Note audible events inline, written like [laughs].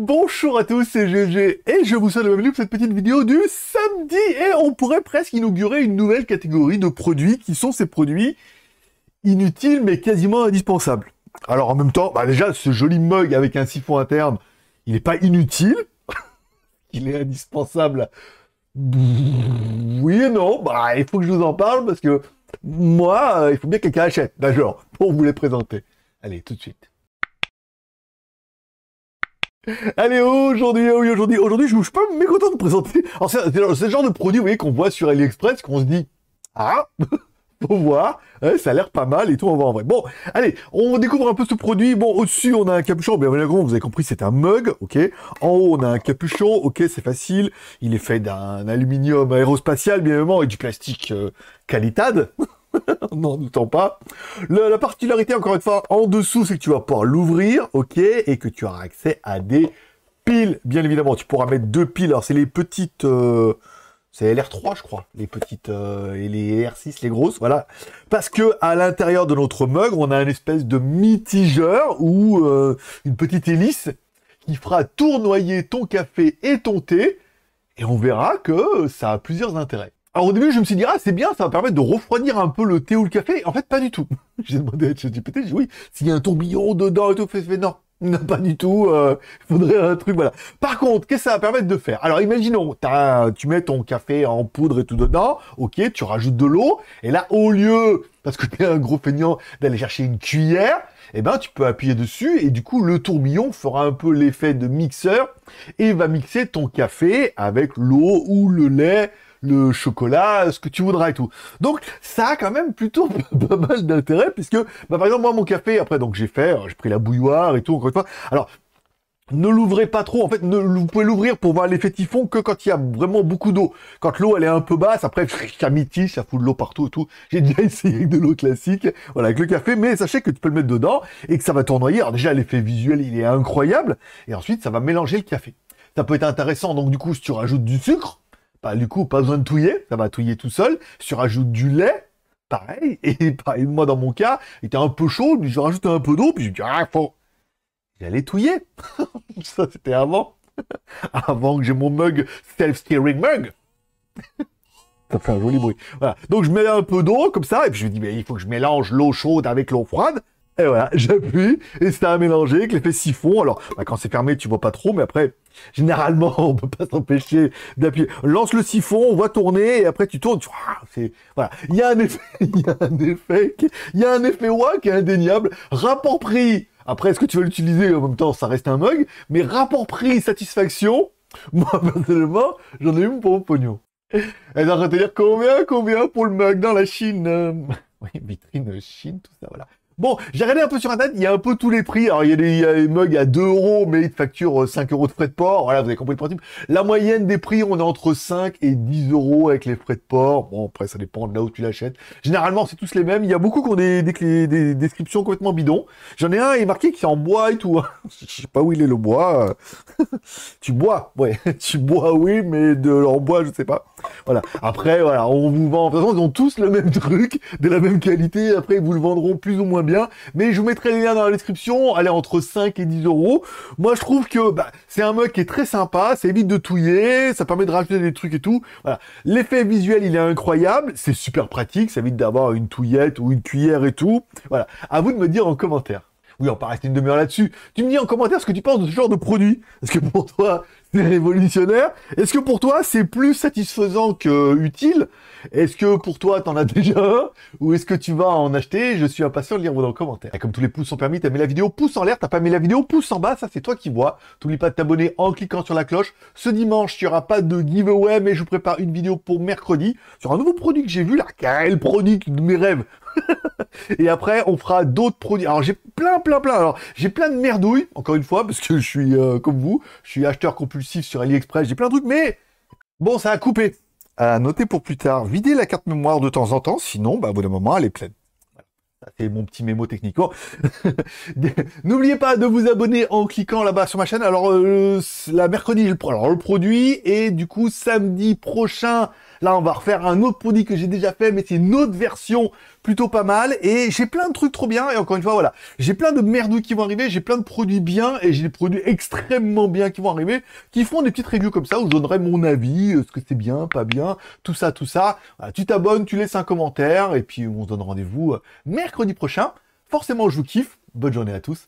Bonjour à tous, c'est GG et je vous souhaite la bienvenue pour cette petite vidéo du samedi et on pourrait presque inaugurer une nouvelle catégorie de produits qui sont ces produits inutiles mais quasiment indispensables. Alors en même temps, bah, déjà ce joli mug avec un siphon interne, il n'est pas inutile, [laughs] il est indispensable. Oui et non, bah il faut que je vous en parle parce que moi, euh, il faut bien que quelqu'un achète, genre, pour vous les présenter. Allez, tout de suite. Allez, aujourd'hui, ah aujourd'hui, aujourd'hui, je, suis pas mécontent de présenter. Alors, c'est le genre de produit, vous voyez, qu'on voit sur AliExpress, qu'on se dit, ah, pour [laughs] voir, hein, ça a l'air pas mal et tout, on va en vrai. Bon, allez, on découvre un peu ce produit. Bon, au-dessus, on a un capuchon, bien évidemment, vous avez compris, c'est un mug, ok. En haut, on a un capuchon, ok, c'est facile. Il est fait d'un aluminium aérospatial, bien évidemment, et du plastique euh, [laughs] n'en doutons pas. la particularité, encore une fois, en dessous, c'est que tu vas pouvoir l'ouvrir, ok, et que tu auras accès à des piles, bien évidemment. Tu pourras mettre deux piles. Alors, c'est les petites... Euh, c'est LR3, je crois, les petites euh, et les R6, les grosses, voilà. Parce que à l'intérieur de notre mug, on a une espèce de mitigeur ou euh, une petite hélice qui fera tournoyer ton café et ton thé, et on verra que ça a plusieurs intérêts. Alors au début, je me suis dit, ah, c'est bien, ça va permettre de refroidir un peu le thé ou le café. En fait, pas du tout. [laughs] j'ai demandé à ChatGPT, j'ai dit, oui, s'il y a un tourbillon dedans et tout, fait, fait non. [laughs] Non, pas du tout. Euh, il faudrait un truc, voilà. Par contre, qu'est-ce que ça va permettre de faire Alors, imaginons, tu mets ton café en poudre et tout dedans. Ok, tu rajoutes de l'eau. Et là, au lieu, parce que t'es un gros feignant, d'aller chercher une cuillère, eh ben, tu peux appuyer dessus. Et du coup, le tourbillon fera un peu l'effet de mixeur et va mixer ton café avec l'eau ou le lait le chocolat, ce que tu voudras et tout. Donc ça a quand même plutôt [laughs] pas mal d'intérêt puisque, bah, par exemple, moi mon café, après donc j'ai fait, euh, j'ai pris la bouilloire et tout encore une fois. Alors ne l'ouvrez pas trop. En fait, ne, vous pouvez l'ouvrir pour voir l'effet typhon que quand il y a vraiment beaucoup d'eau. Quand l'eau, elle est un peu basse, après, [laughs] ça mitige, ça fout de l'eau partout et tout. J'ai déjà [laughs] essayé avec de l'eau classique, voilà, avec le café, mais sachez que tu peux le mettre dedans et que ça va tournoyer. Alors déjà, l'effet visuel, il est incroyable. Et ensuite, ça va mélanger le café. Ça peut être intéressant, donc du coup, si tu rajoutes du sucre, bah, du coup, pas besoin de touiller, ça va touiller tout seul. je rajoute du lait, pareil. [laughs] Et moi, dans mon cas, il était un peu chaud, j'ai je rajoute un peu d'eau, puis je me dis, ah, faut... J'allais touiller. [laughs] ça, c'était avant. [laughs] avant que j'ai mon mug, self-steering mug. ça fait un joli bruit. Donc, je mets un peu d'eau, comme ça, et puis je me dis, mais il faut que je mélange l'eau chaude avec l'eau froide. Et voilà, [laughs] j'appuie, et c'est à mélanger avec l'effet siphon. Alors, bah, quand c'est fermé, tu vois pas trop, mais après, généralement, [laughs] on peut pas s'empêcher d'appuyer. Lance le siphon, on voit tourner, et après tu tournes, tu ah, c'est, voilà. Il y a un effet, [laughs] il y a un effet, il y a un effet wa qui est indéniable. Rapport prix. Après, est-ce que tu vas l'utiliser en même temps, ça reste un mug, mais rapport prix, satisfaction. Moi, personnellement, j'en ai eu pour mon pognon. Elle train de dire combien, combien pour le mug dans la Chine. Euh, oui, vitrine Chine, tout ça, voilà. Bon, j'ai regardé un peu sur internet, il y a un peu tous les prix. Alors il y a des, mugs à 2 euros, mais ils te facturent 5 euh, euros de frais de port. Voilà, vous avez compris le principe. La moyenne des prix, on est entre 5 et 10 euros avec les frais de port. Bon, après ça dépend de là où tu l'achètes. Généralement, c'est tous les mêmes. Il y a beaucoup qui ont des, descriptions complètement bidons. J'en ai un, il est marqué qui est en bois et tout. Je sais pas où il est le bois. [laughs] tu bois, ouais, [laughs] tu bois, oui, mais de l'en bois, je sais pas. Voilà. Après, voilà, on vous vend. De toute façon, ils ont tous le même truc, de la même qualité. Après, ils vous le vendront plus ou moins mais je vous mettrai les liens dans la description. Elle est entre 5 et 10 euros. Moi, je trouve que bah, c'est un mode qui est très sympa. Ça évite de touiller. Ça permet de rajouter des trucs et tout. Voilà. L'effet visuel, il est incroyable. C'est super pratique. Ça évite d'avoir une touillette ou une cuillère et tout. Voilà. À vous de me dire en commentaire. Oui, on peut rester une demi-heure là-dessus. Tu me dis en commentaire ce que tu penses de ce genre de produit. Est-ce que pour toi, c'est révolutionnaire Est-ce que pour toi, c'est plus satisfaisant que euh, utile Est-ce que pour toi, t'en as [laughs] déjà un Ou est-ce que tu vas en acheter Je suis impatient de lire vos commentaires. Et comme tous les pouces sont permis, t'as mis la vidéo, pouce en l'air, t'as pas mis la vidéo, pouce en bas, ça c'est toi qui vois. T'oublie pas de t'abonner en cliquant sur la cloche. Ce dimanche, il n'y aura pas de giveaway, mais je vous prépare une vidéo pour mercredi sur un nouveau produit que j'ai vu, là, quel produit de mes rêves [laughs] et après, on fera d'autres produits. Alors, j'ai plein, plein, plein. Alors, j'ai plein de merdouilles, encore une fois, parce que je suis euh, comme vous. Je suis acheteur compulsif sur AliExpress. J'ai plein de trucs, mais bon, ça a coupé. À noter pour plus tard, videz la carte mémoire de temps en temps, sinon, bah, au bout moment, elle est pleine. C'est mon petit mémo technique. [laughs] N'oubliez pas de vous abonner en cliquant là-bas sur ma chaîne. Alors, euh, la mercredi, alors, le produit. Et du coup, samedi prochain, là, on va refaire un autre produit que j'ai déjà fait, mais c'est une autre version plutôt pas mal et j'ai plein de trucs trop bien et encore une fois voilà j'ai plein de merdouilles qui vont arriver j'ai plein de produits bien et j'ai des produits extrêmement bien qui vont arriver qui font des petites reviews comme ça où je donnerai mon avis euh, ce que c'est bien pas bien tout ça tout ça tu t'abonnes tu laisses un commentaire et puis on se donne rendez-vous euh, mercredi prochain forcément je vous kiffe bonne journée à tous